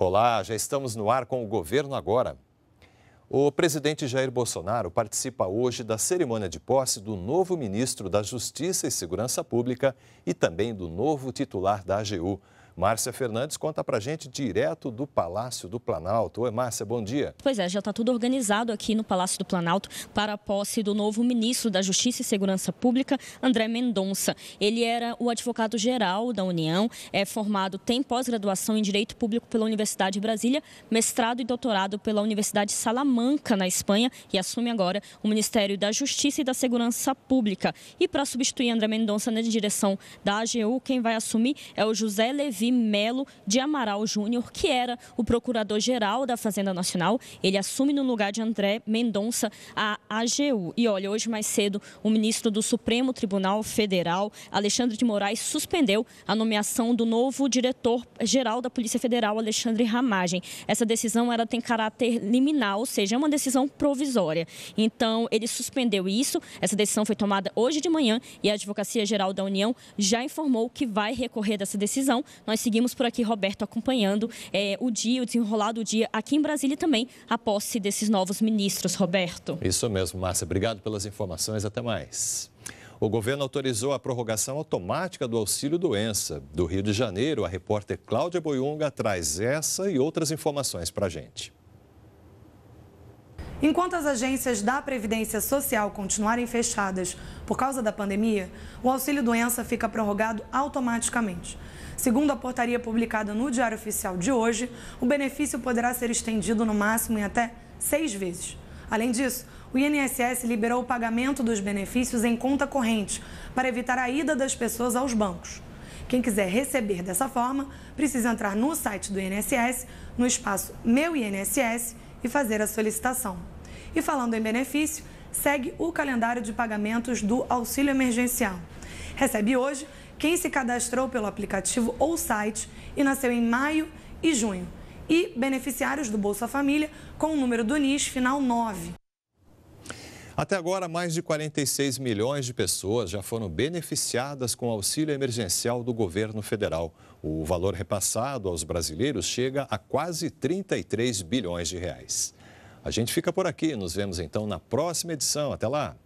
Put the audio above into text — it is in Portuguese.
Olá, já estamos no ar com o governo agora. O presidente Jair Bolsonaro participa hoje da cerimônia de posse do novo ministro da Justiça e Segurança Pública e também do novo titular da AGU, Márcia Fernandes conta para gente direto do Palácio do Planalto. Oi, Márcia, bom dia. Pois é, já está tudo organizado aqui no Palácio do Planalto para a posse do novo ministro da Justiça e Segurança Pública, André Mendonça. Ele era o advogado-geral da União, é formado, tem pós-graduação em Direito Público pela Universidade de Brasília, mestrado e doutorado pela Universidade Salamanca, na Espanha, e assume agora o Ministério da Justiça e da Segurança Pública. E para substituir André Mendonça na direção da AGU, quem vai assumir é o José Levi Melo de Amaral Júnior, que era o procurador-geral da Fazenda Nacional. Ele assume no lugar de André Mendonça a AGU. E olha, hoje mais cedo, o ministro do Supremo Tribunal Federal, Alexandre de Moraes, suspendeu a nomeação do novo diretor-geral da Polícia Federal, Alexandre Ramagem. Essa decisão ela tem caráter liminal, ou seja, é uma decisão provisória. Então, ele suspendeu isso. Essa decisão foi tomada hoje de manhã e a Advocacia Geral da União já informou que vai recorrer dessa decisão. Nós nós seguimos por aqui, Roberto, acompanhando é, o dia, o desenrolar do dia aqui em Brasília e também a posse desses novos ministros, Roberto. Isso mesmo, Márcia. Obrigado pelas informações. Até mais. O governo autorizou a prorrogação automática do auxílio doença. Do Rio de Janeiro, a repórter Cláudia Boiunga traz essa e outras informações para a gente. Enquanto as agências da Previdência Social continuarem fechadas por causa da pandemia, o auxílio doença fica prorrogado automaticamente. Segundo a portaria publicada no Diário Oficial de hoje, o benefício poderá ser estendido no máximo em até seis vezes. Além disso, o INSS liberou o pagamento dos benefícios em conta corrente para evitar a ida das pessoas aos bancos. Quem quiser receber dessa forma, precisa entrar no site do INSS, no espaço Meu INSS e fazer a solicitação. E falando em benefício, segue o calendário de pagamentos do auxílio emergencial. Recebe hoje quem se cadastrou pelo aplicativo ou site e nasceu em maio e junho, e beneficiários do Bolsa Família com o número do NIS final 9. Até agora, mais de 46 milhões de pessoas já foram beneficiadas com o auxílio emergencial do governo federal. O valor repassado aos brasileiros chega a quase 33 bilhões de reais. A gente fica por aqui, nos vemos então na próxima edição. Até lá!